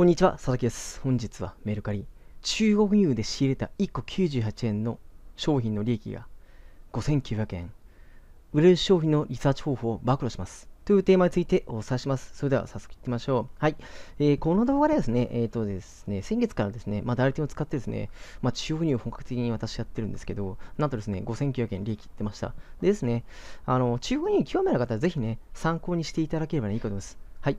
こんにちは、佐々木です。本日はメルカリ、中国輸入で仕入れた1個98円の商品の利益が5900円、売れる商品のリサーチ方法を暴露します。というテーマについてお伝えします。それでは早速いってみましょう。はい。えー、この動画ではですね、えっ、ー、とですね、先月からですね、まあ、代理店を使ってですね、まあ、中国輸入を本格的に私やってるんですけど、なんとですね、5900円利益ってました。でですね、あの、中国輸入興味ある方はぜひね、参考にしていただければ、ね、いいかと思います。はい。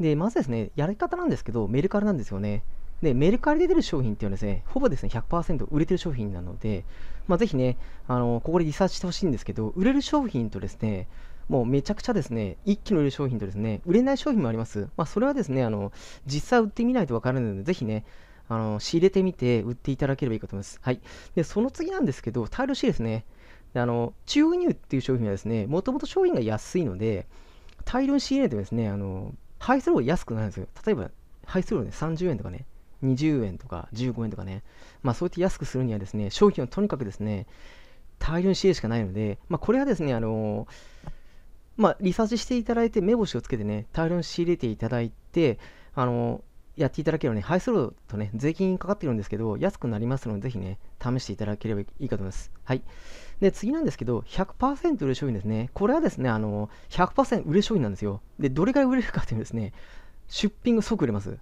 で、まずですね、やり方なんですけど、メルカリなんですよね。で、メルカリで出る商品っていうのはですね、ほぼですね、100%売れてる商品なので、まあ、ぜひね、あの、ここでリサーチしてほしいんですけど、売れる商品とですね、もうめちゃくちゃですね、一気に売れる商品とですね、売れない商品もあります。まあ、それはですね、あの、実際売ってみないとわからないので、ぜひね、あの、仕入れてみて売っていただければいいかと思います。はい。で、その次なんですけど、タイル C ですね。あの、中央輸入っていう商品はですね、もともと商品が安いので、大量に仕入れてですね、あの、配送料安くなるんですよ。例えば、配送料ね、30円とかね、20円とか15円とかね、まあそうやって安くするにはですね、商品をとにかくですね、大量に仕入れしかないので、まあこれはですね、あのまあリサーチしていただいて、目星をつけてね、大量に仕入れていただいて、あのやっていただけるばね、配送料とね、税金かかってるんですけど、安くなりますので、ぜひね、試していただければいいかと思います。はい。で、次なんですけど、100%売れ商品ですね。これはですね、あの、100%売れ商品なんですよ。で、どれぐらい売れるかっていうとですね、出品が即売れます。っ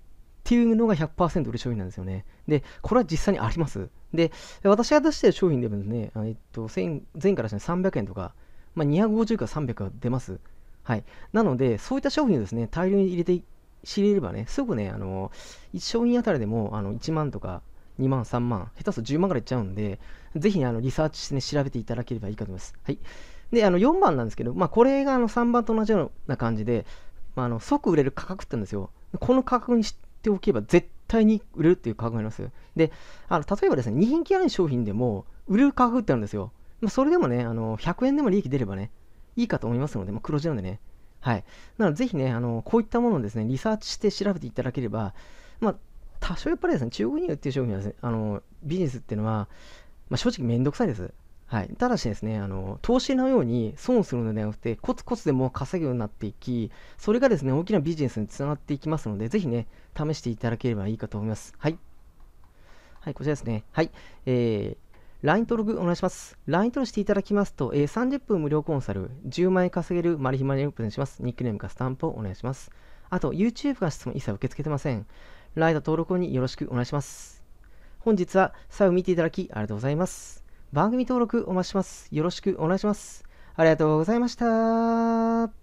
ていうのが100%売れ商品なんですよね。で、これは実際にあります。で、私が出してる商品でもですね、えっと、前からですね、300円とか、まあ、250から300が出ます。はい。なので、そういった商品をですね、大量に入れて知れればね、すぐね、あの、1商品あたりでも、あの、1万とか、2万、3万、下手すと10万ぐらいいっちゃうんで、ぜひ、ね、あのリサーチして、ね、調べていただければいいかと思います。はい。で、あの4番なんですけど、まあ、これがあの3番と同じような感じで、まあ、あの即売れる価格って言うんですよ。この価格にしておけば絶対に売れるっていう価格になります。で、あの例えばですね、2品ある商品でも売れる価格ってあるんですよ。まあ、それでもね、あの100円でも利益出ればね、いいかと思いますので、まあ、黒字なんでね、はい。なので、ぜひね、あの、こういったものをですね、リサーチして調べていただければ、まあ、多少やっぱりですね、中国に売っていう商品はですね、あの、ビジネスっていうのは、まあ、正直めんどくさいです。はい。ただしですね、あの、投資のように損するのではなくて、コツコツでも稼ぐようになっていき、それがですね、大きなビジネスにつながっていきますので、ぜひね、試していただければいいかと思います。はい。はい、こちらですね。はい。えー LINE 登録お願いします。LINE 登録していただきますと、えー、30分無料コンサル、10万円稼げるマリヒマリをプレゼンします。ニックネームかスタンプをお願いします。あと、YouTube が質問一切受け付けてません。LINE 登録によろしくお願いします。本日は最後見ていただきありがとうございます。番組登録お待ちします。よろしくお願いします。ありがとうございました。